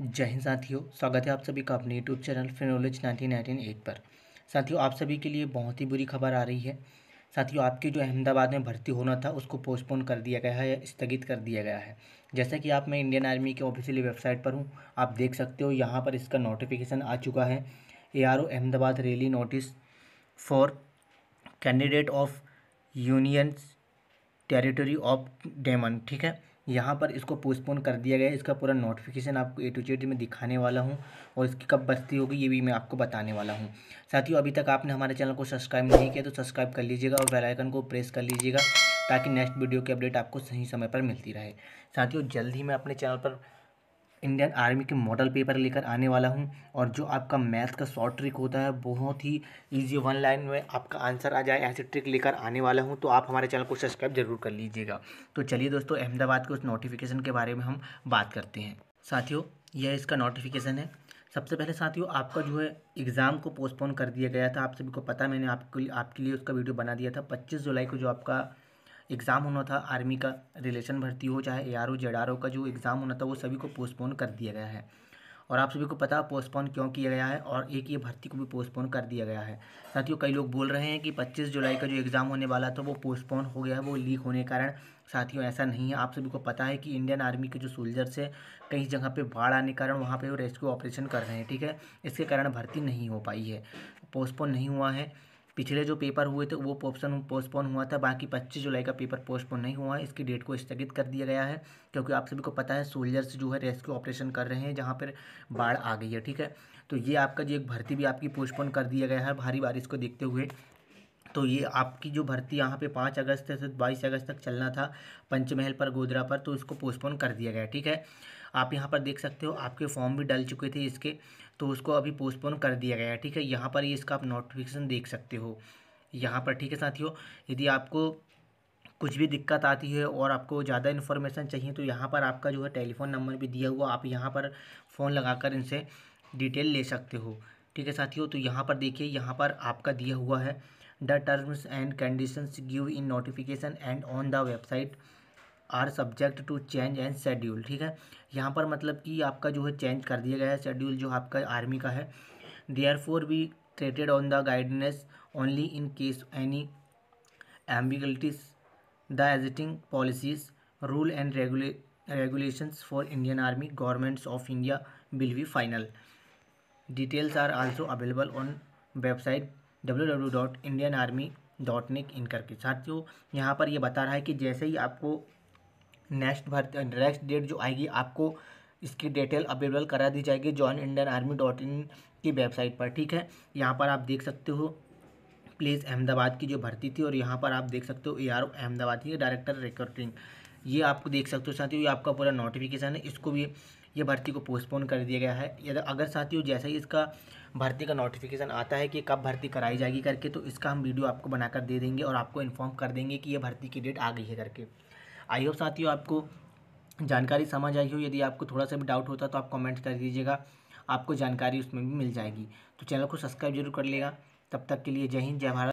जय हिंद साथियों स्वागत है आप सभी का अपने यूट्यूब चैनल फिनोलॉज एट पर साथियों आप सभी के लिए बहुत ही बुरी खबर आ रही है साथियों आपकी जो अहमदाबाद में भर्ती होना था उसको पोस्टपोन कर दिया गया है या स्थगित कर दिया गया है जैसा कि आप मैं इंडियन आर्मी के ऑफिशियली वेबसाइट पर हूँ आप देख सकते हो यहाँ पर इसका नोटिफिकेशन आ चुका है A Ahmedabad rally notice for candidate of union territory of Daman ठीक है यहाँ पर इसको पोस्टपोन कर दिया गया है इसका पूरा नोटिफिकेशन आपको ए टू जेड में दिखाने वाला हूँ और इसकी कब बस्ती होगी ये भी मैं आपको बताने वाला हूँ साथियों अभी तक आपने हमारे चैनल को सब्सक्राइब नहीं किया तो सब्सक्राइब कर लीजिएगा और बेल आइकन को प्रेस कर लीजिएगा ताकि नेक्स्ट वीडियो की अपडेट आपको सही समय पर मिलती रहे साथियों जल्द ही मैं अपने चैनल पर इंडियन आर्मी के मॉडल पेपर लेकर आने वाला हूँ और जो आपका मैथ का शॉर्ट ट्रिक होता है बहुत ही ईजी वन लाइन में आपका आंसर आ जाए ऐसी ट्रिक लेकर आने वाला हूँ तो आप हमारे चैनल को सब्सक्राइब जरूर कर लीजिएगा तो चलिए दोस्तों अहमदाबाद के उस नोटिफिकेशन के बारे में हम बात करते हैं साथियों यह इसका नोटिफिकेशन है सबसे पहले साथियों आपका जो है एग्ज़ाम को पोस्टपोन कर दिया गया था आप सभी को पता मैंने आपके लिए आपके लिए उसका वीडियो बना दिया था पच्चीस जुलाई को जो आपका एग्ज़ाम होना था आर्मी का रिलेशन भर्ती हो चाहे A R O Z R O का जो एग्ज़ाम होना था वो सभी को पोस्टपोन कर दिया गया है और आप सभी को पता पोस्टपोन क्यों किया गया है और एक ये भर्ती को भी पोस्टपोन कर दिया गया है साथियों कई लोग बोल रहे हैं कि 25 जुलाई का जो एग्ज़ाम होने वाला था वो पोस्टपोन हो गया है वो लीक होने के कारण साथियों ऐसा नहीं है आप सभी को पता है कि इंडियन आर्मी के जो सोल्जर्स है कई जगह पे बाढ़ आने के कारण वहाँ पे वो रेस्क्यू ऑपरेशन कर रहे हैं ठीक है इसके कारण भर्ती नहीं हो पाई है पोस्टपोन नहीं हुआ है पिछले जो पेपर हुए थे वो पोस्टन पोस्टपोन हुआ था बाकी पच्चीस जुलाई का पेपर पोस्टपोन नहीं हुआ है इसकी डेट को स्थगित कर दिया गया है क्योंकि आप सभी को पता है सोल्जर्स जो है रेस्क्यू ऑपरेशन कर रहे हैं जहाँ पर बाढ़ आ गई है ठीक है तो ये आपका जो एक भर्ती भी आपकी पोस्टपोन कर दिया गया है भारी बारिश को देखते हुए तो ये आपकी जो भर्ती यहाँ पे पाँच अगस्त से बाईस अगस्त तक चलना था पंचमहल पर गोदरा पर तो इसको पोस्टपोन कर दिया गया ठीक है आप यहाँ पर देख सकते हो आपके फॉर्म भी डल चुके थे इसके तो उसको अभी पोस्टपोन कर दिया गया है ठीक है यहाँ पर ये इसका आप नोटिफिकेशन देख सकते हो यहाँ पर ठीक है साथियों यदि आपको कुछ भी दिक्कत आती है और आपको ज़्यादा इन्फॉर्मेशन चाहिए तो यहाँ पर आपका जो है टेलीफोन नंबर भी दिया हुआ आप यहाँ पर फ़ोन लगाकर इनसे डिटेल ले सकते हो ठीक है साथियों तो यहाँ पर देखिए यहाँ पर आपका दिया हुआ है the terms and conditions give in notification and on the website are subject to change and schedule ठीक है यहाँ पर मतलब कि आपका जो है चेंज कर दिया गया है शेड्यूल जो आपका आर्मी का है therefore be treated on the guidance only in case any ambiguities the existing policies rule and regula regulations for indian army governments of india will be final details W dot Indian army website nic in करके साथियों यहाँ पर ये बता रहा है कि जैसे ही आपको नेक्स्ट भर्ती नेक्स्ट डेट जो आएगी आपको इसकी डिटेल अवेलेबल करा दी जाएगी join Indian army dot in की वेबसाइट पर ठीक है यहाँ पर आप देख सकते हो प्लेस अहमदाबाद की जो भर्ती थी और यहाँ पर आप देख सकते हो ए आर अहमदाबाद की डायरेक्टर रिक्रूटिंग ये आपको देख सकते हो साथियों ये आपका पूरा नोटिफिकेशन है इसको भी ये भर्ती को पोस्टपोन कर दिया गया है या अगर साथियों जैसे ही इसका भर्ती का नोटिफिकेशन आता है कि कब भर्ती कराई जाएगी करके तो इसका हम वीडियो आपको बनाकर दे देंगे और आपको इन्फॉर्म कर देंगे कि ये भर्ती की डेट आ गई है करके आई होप साथियों आपको जानकारी समझ आई हो यदि आपको थोड़ा सा भी डाउट होता तो आप कमेंट कर दीजिएगा आपको जानकारी उसमें भी मिल जाएगी तो चैनल को सब्सक्राइब जरूर कर लेगा तब तक के लिए जय हिंद जय भारत